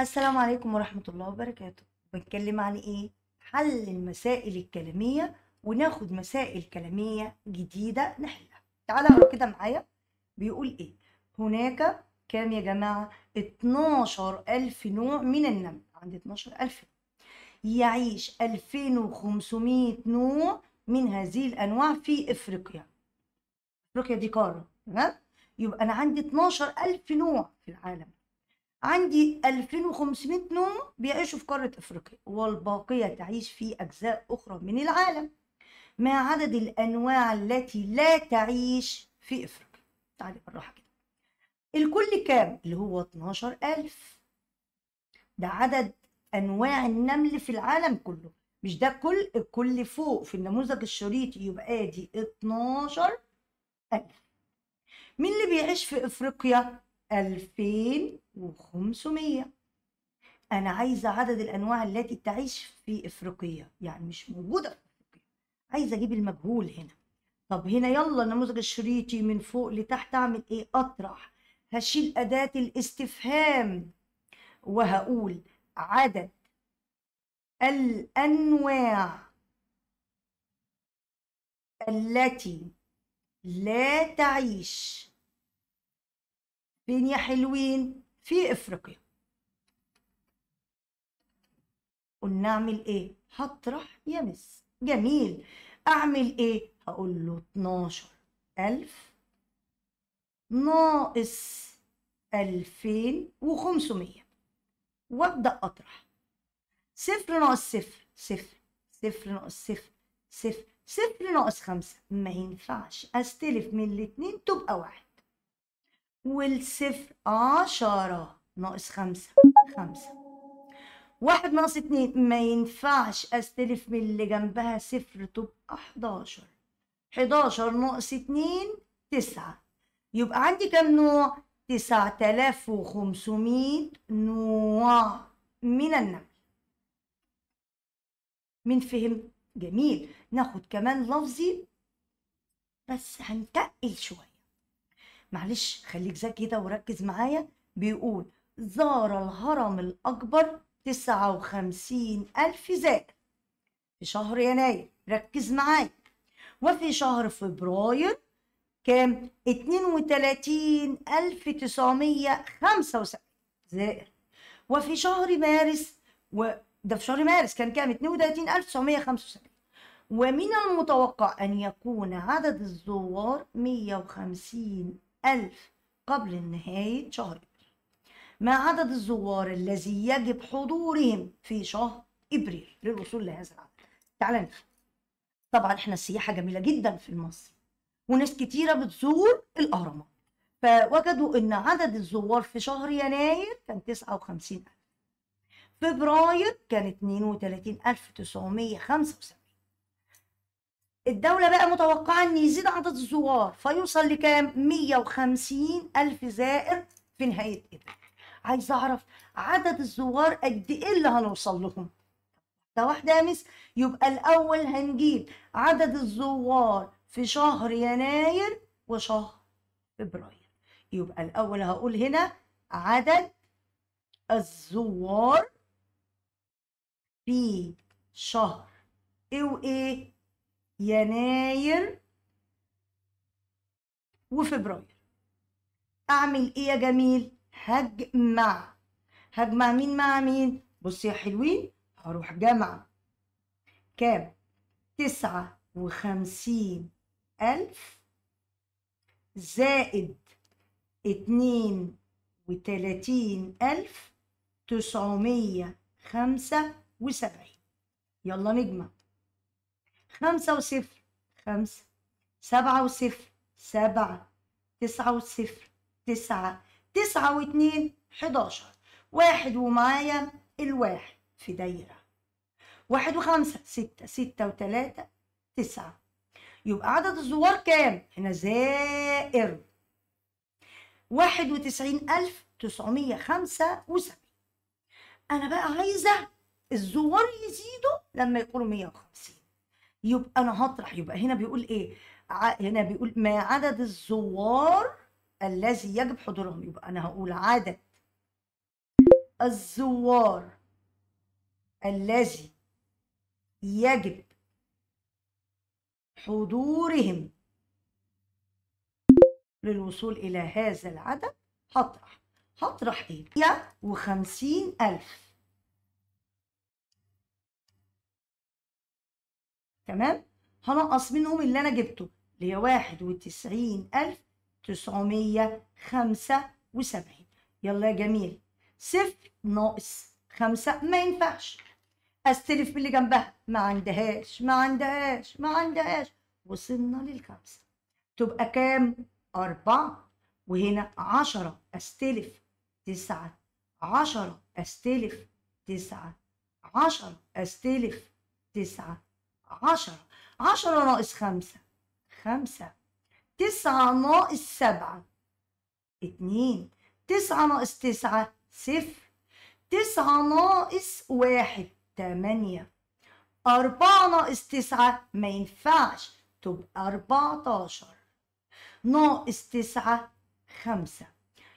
السلام عليكم ورحمة الله وبركاته بنتكلم عن ايه؟ حل المسائل الكلامية وناخد مسائل كلامية جديدة نحلها تعالى اقرا كده معايا بيقول ايه؟ هناك كام يا جماعة؟ ألف نوع من النمل عند ألف يعيش 2500 نوع من هذه الأنواع في إفريقيا إفريقيا دي قارة تمام؟ يبقى أنا عندي ألف نوع في العالم عندي 2500 نوم بيعيشوا في قارة أفريقيا والباقية تعيش في أجزاء أخرى من العالم ما عدد الأنواع التي لا تعيش في أفريقيا تعالي بالراحة كده الكل كام؟ اللي هو 12000 ده عدد أنواع النمل في العالم كله مش ده كل الكل فوق في النموذج الشريطي يبقى دي ألف مين اللي بيعيش في أفريقيا؟ 2000 وخمسمية أنا عايزة عدد الأنواع التي تعيش في إفريقيا يعني مش موجودة في إفريقيا عايزة أجيب المجهول هنا طب هنا يلا النموذج الشريطي من فوق لتحت أعمل إيه أطرح هشيل أداة الاستفهام وهقول عدد الأنواع التي لا تعيش فين يا حلوين في افريقيا قلنا اعمل ايه هطرح يمس جميل اعمل ايه هقول له 12 ألف ناقص ألفين وخمسمية وابدأ أطرح صفر ناقص صفر صفر صفر ناقص صفر صفر صفر ناقص خمسة ما ينفعش أستلف من الاتنين تبقى واحد والصفر عشرة ناقص خمسة خمسة واحد ناقص اتنين ما ينفعش استلف من اللي جنبها صفر تبقى حداشر حداشر ناقص اتنين تسعة يبقى عندي كام نوع تسعة تلاف وخمسمية نوع من النمل من فهم جميل ناخد كمان لفظي بس هنتقل شوية معلش خليك ذكي كده وركز معايا بيقول زار الهرم الأكبر تسعة وخمسين ألف زائر في شهر يناير ركز معايا وفي شهر فبراير كام؟ اتنين وتلاتين ألف تسعمية خمسة وسبعين زائر وفي شهر مارس و ده في شهر مارس كان كام؟ 32975 ألف ومن المتوقع أن يكون عدد الزوار 150 ألف قبل نهاية شهر ما عدد الزوار الذي يجب حضورهم في شهر إبريل للوصول لهذا العدد تعالى نشوف طبعا احنا السياحة جميلة جدا في مصر وناس كتيرة بتزور الأهرامات فوجدوا ان عدد الزوار في شهر يناير كان 59 ألف فبراير كان 32975 الدولة بقى متوقعة أن يزيد عدد الزوار فيوصل لكام؟ 150 ألف زائر في نهاية كده عايزة أعرف عدد الزوار قد إيه اللي هنوصل لهم؟ ده واحدة يا ميس يبقى الأول هنجيب عدد الزوار في شهر يناير وشهر فبراير يبقى الأول هقول هنا عدد الزوار في شهر إيه وإيه؟ يناير وفبراير اعمل ايه يا جميل هجمع هجمع مين مع مين بصي يا حلوين هروح جمع كام تسعة وخمسين ألف زائد اتنين وتلاتين ألف تسعمية خمسة وسبعين يلا نجمع خمسة وصفر خمسة سبعة وصفر سبعة تسعة وصفر تسعة تسعة واتنين حداشر واحد ومعايا الواحد في دايرة واحد وخمسة ستة ستة وتلاتة تسعة يبقى عدد الزوار كام؟ هنا زائر واحد وتسعين ألف تسعمية خمسة وسبعين أنا بقى عايزة الزوار يزيدوا لما يقولوا مية وخمسين يبقى انا هطرح يبقى هنا بيقول ايه هنا بيقول ما عدد الزوار الذي يجب حضورهم يبقى انا هقول عدد الزوار الذي يجب حضورهم للوصول إلى هذا العدد هطرح هطرح إيه؟ وخمسين ألف تمام هنقص منهم اللي أنا جبته اللي هي واحد وتسعين ألف تسعمية خمسة وسبعين يلا يا جميل صفر ناقص خمسة ما ينفعش أستلف باللي جنبها ما عندهاش ما عندهاش ما عندهاش وصلنا للخمسة تبقى كام؟ أربعة وهنا عشرة أستلف تسعة عشرة أستلف تسعة عشرة أستلف تسعة عشرة عشرة ناقص خمسة خمسة تسعة ناقص سبعة اتنين تسعة ناقص تسعة صفر تسعة ناقص واحد تمانية أربعة ناقص تسعة ما ينفعش تبقى أربعتاشر ناقص تسعة خمسة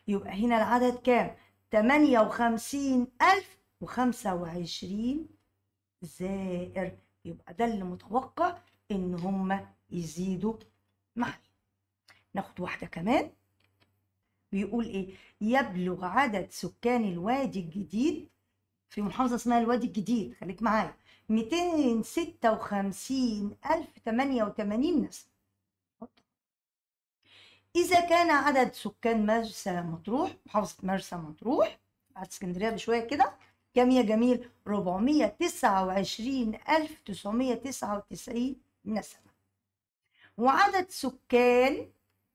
يبقى هنا العدد كام؟ تمانية وخمسين ألف وخمسة وعشرين زائر يبقى ده اللي متوقع ان هم يزيدوا معايا ناخد واحده كمان بيقول ايه يبلغ عدد سكان الوادي الجديد في محافظه اسمها الوادي الجديد خليك معايا 256088 نسمه اذا كان عدد سكان مرسى مطروح محافظه مرسى مطروح بعد اسكندريه بشويه كده كم يا جميل 429999 نسمة وعدد سكان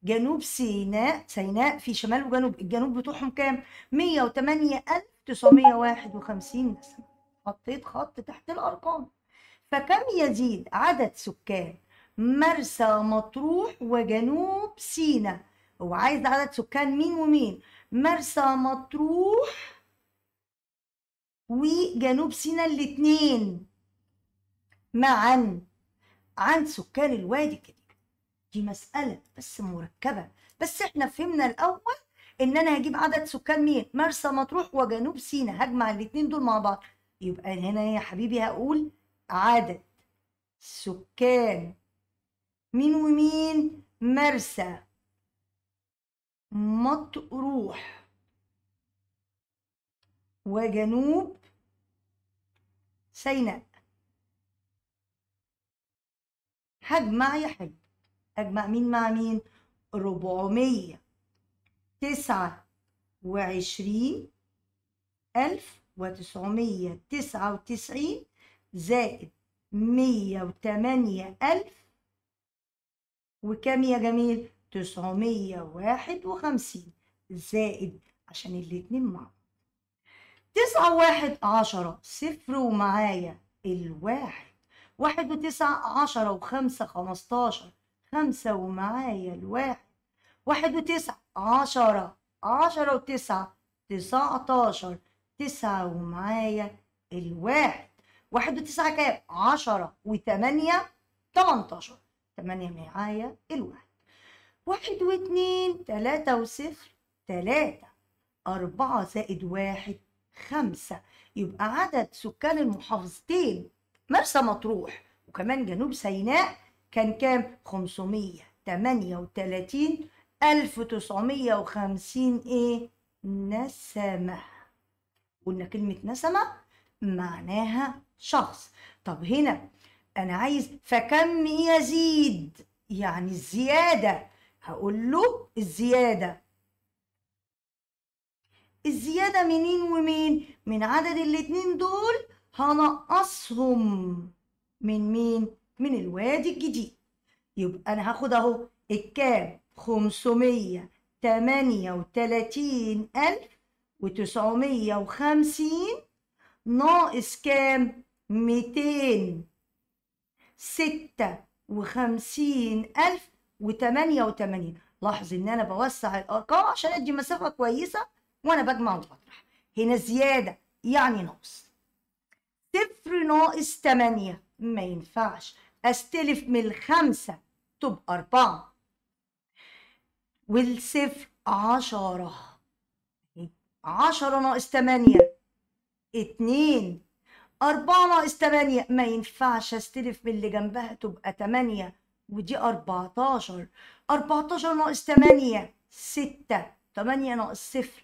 جنوب سيناء سيناء في شمال وجنوب الجنوب بتوعهم كام 108951 نسمة حطيت خط تحت الأرقام فكم يزيد عدد سكان مرسى مطروح وجنوب سيناء هو عايز عدد سكان مين ومين مرسى مطروح وجنوب سيناء الاتنين معا عن سكان الوادي الجديد دي مسألة بس مركبة بس احنا فهمنا الأول إن أنا هجيب عدد سكان مين مرسى مطروح وجنوب سيناء هجمع الاتنين دول مع بعض يبقى هنا يا حبيبي هقول عدد سكان مين ومين مرسى مطروح وجنوب سيناء هجمع يحب أجمع مين مع مين ربعمية تسعة وعشرين ألف وتسعمية تسعة وتسعين زائد مية وتمانية ألف وكم يا جميل تسعمية واحد وخمسين زائد عشان الاتنين مع بعض تسعة واحد عشرة صفر ومعايا الواحد واحد وتسعة عشرة وخمسة خمستاشر خمسة ومعايا الواحد واحد وتسعة عشرة عشرة وتسعة تسعتاشر تسعة ومعايا الواحد واحد وتسعة كام؟ عشرة وتمانية تمنتاشر تمانية معايا الواحد واحد واتنين تلاتة وصفر تلاتة أربعة زائد واحد خمسة يبقى عدد سكان المحافظتين مرسى مطروح وكمان جنوب سيناء كان كام 538 1950 ايه نسمة قلنا كلمة نسمة معناها شخص طب هنا أنا عايز فكم يزيد يعني الزيادة هقول له الزيادة الزيادة منين ومين من عدد الاتنين دول هنقصهم من مين من الوادي الجديد يبقى انا هاخد اهو الكام خمسمية تمانية وتلاتين ألف وتسعمية وخمسين ناقص كام ميتين ستة وخمسين ألف وتمانية وتمانين لاحظ إن أنا بوسع الأرقام عشان أدي مسافة كويسة وانا بجمع وبطرح هنا زياده يعني ناقص صفر ناقص تمانيه ما ينفعش استلف من الخمسه تبقى اربعه والصفر عشرة عشرة ناقص تمانية اتنين أربعة ناقص تمانية ما ينفعش استلف من اللي جنبها تبقى تمانية ودي أربعتاشر أربعتاشر ناقص تمانية ستة تمانية ناقص صفر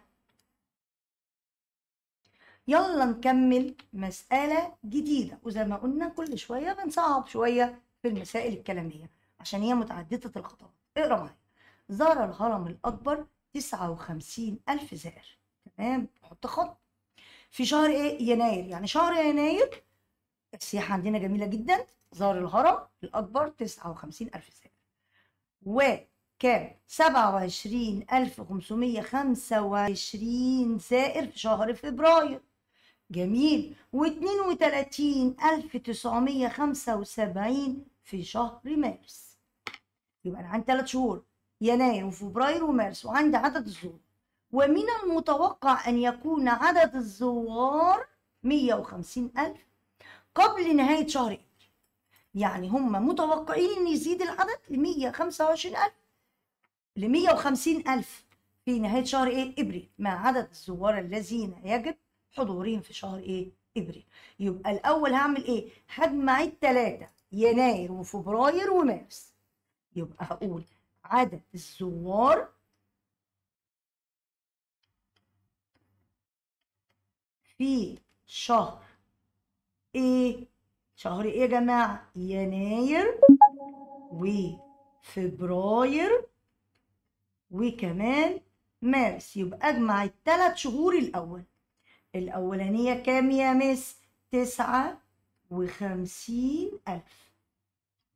يلا نكمل مسألة جديدة وزي ما قلنا كل شوية بنصعب شوية في المسائل الكلامية عشان هي متعددة الخطوات اقرا معايا زار الهرم الأكبر 59 ألف زائر تمام حط خط في شهر ايه يناير يعني شهر يناير السياحة عندنا جميلة جدا زار الهرم الأكبر 59 ألف زائر وكام 27525 زائر في شهر فبراير جميل و32975 في شهر مارس يبقى انا عندي 3 شهور يناير وفبراير ومارس وعندي عدد الزوار ومن المتوقع ان يكون عدد الزوار 150000 قبل نهايه شهر ابريل يعني هم متوقعين ان يزيد العدد ل 125000 ل 150000 في نهايه شهر ايه ابريل مع عدد الزوار الذين يجب حضورين في شهر ايه ابريل يبقى الاول هعمل ايه هجمع الثلاثه يناير وفبراير ومارس يبقى هقول عدد الزوار في شهر ايه شهر ايه يا جماعه يناير وفبراير وكمان مارس يبقى اجمع الثلاث شهور الاول الأولانية كام يا مس؟ تسعة وخمسين ألف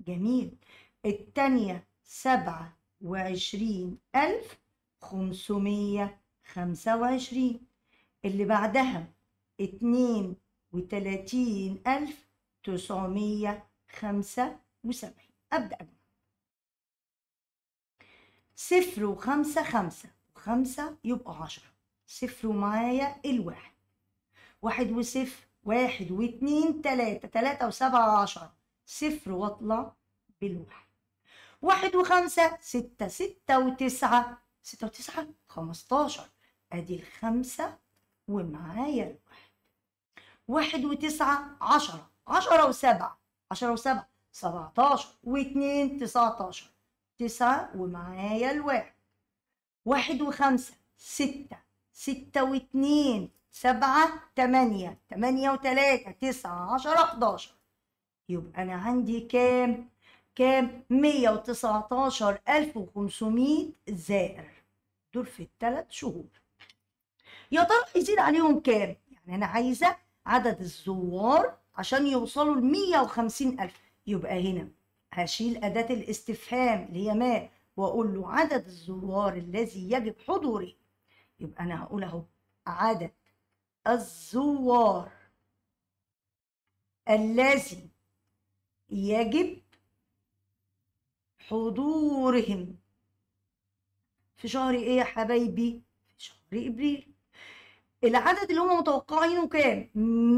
جميل التانية سبعة وعشرين ألف خمسمية خمسة وعشرين اللي بعدها اتنين وتلاتين ألف تسعمية خمسة وسبعين أبدأ أجمع صفر وخمسة خمسة وخمسة يبقى عشرة صفر معايا الواحد واحد وصفر واحد واتنين تلاتة تلاتة وسبعة عشرة صفر واطلع بالواحد واحد وخمسة ستة ستة وتسعة ستة وتسعة خمستاشر ادي الخمسة ومعايا الواحد واحد وتسعة عشرة عشرة وسبعة عشرة وسبعة سبعتاشر واتنين تسعتاشر تسعة ومعايا الواحد واحد وخمسة ستة ستة واتنين سبعة تمانية تمانية وتلاتة تسعة عشرة حداشر يبقى أنا عندي كام؟ كام؟ مية وتسعتاشر ألف وخمسمية زائر دول في التلات شهور يا ترى هيزيد عليهم كام؟ يعني أنا عايزة عدد الزوار عشان يوصلوا لمية وخمسين ألف يبقى هنا هشيل أداة الاستفهام اللي هي ما وأقول له عدد الزوار الذي يجب حضوره يبقى أنا هقول أهو عدد الزوار الذي يجب حضورهم في شهر ايه يا حبايبي في شهر ابريل العدد اللي هم متوقعينه كام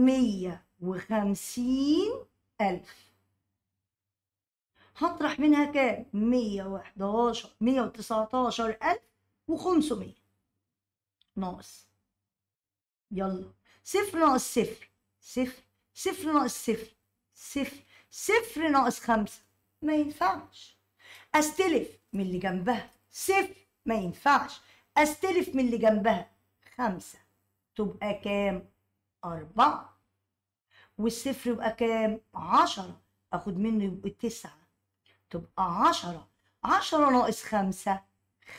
مية وخمسين ألف هطرح منها كام مية وحداشر مية وتسعتاشر ألف وخمسمية ناقص يلا صفر ناقص صفر صفر صفر ناقص صفر صفر صفر ناقص خمسة ما ينفعش استلف من اللي جنبها صفر ما ينفعش استلف من اللي جنبها خمسة تبقى كام أربعة والصفر يبقى كام عشرة أخد منه يبقى تسعة تبقى عشرة عشرة ناقص خمسة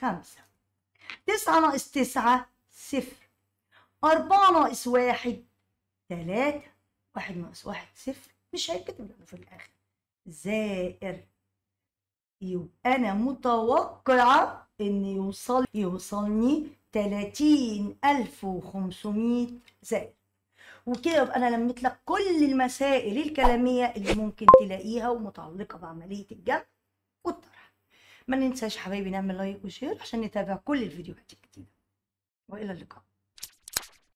خمسة تسعة ناقص تسعة صفر أربعة ناقص واحد تلاتة واحد ناقص واحد صفر مش هيتكتب لأنه في الآخر زائر يبقى أنا متوقعة إن يوصل يوصلني تلاتين ألف وخمسمية زائر وكده يبقى أنا لميت لك كل المسائل الكلامية اللي ممكن تلاقيها ومتعلقة بعملية الجمع والطرح ما ننساش حبايبي نعمل لايك وشير عشان نتابع كل الفيديوهات الجديدة وإلى اللقاء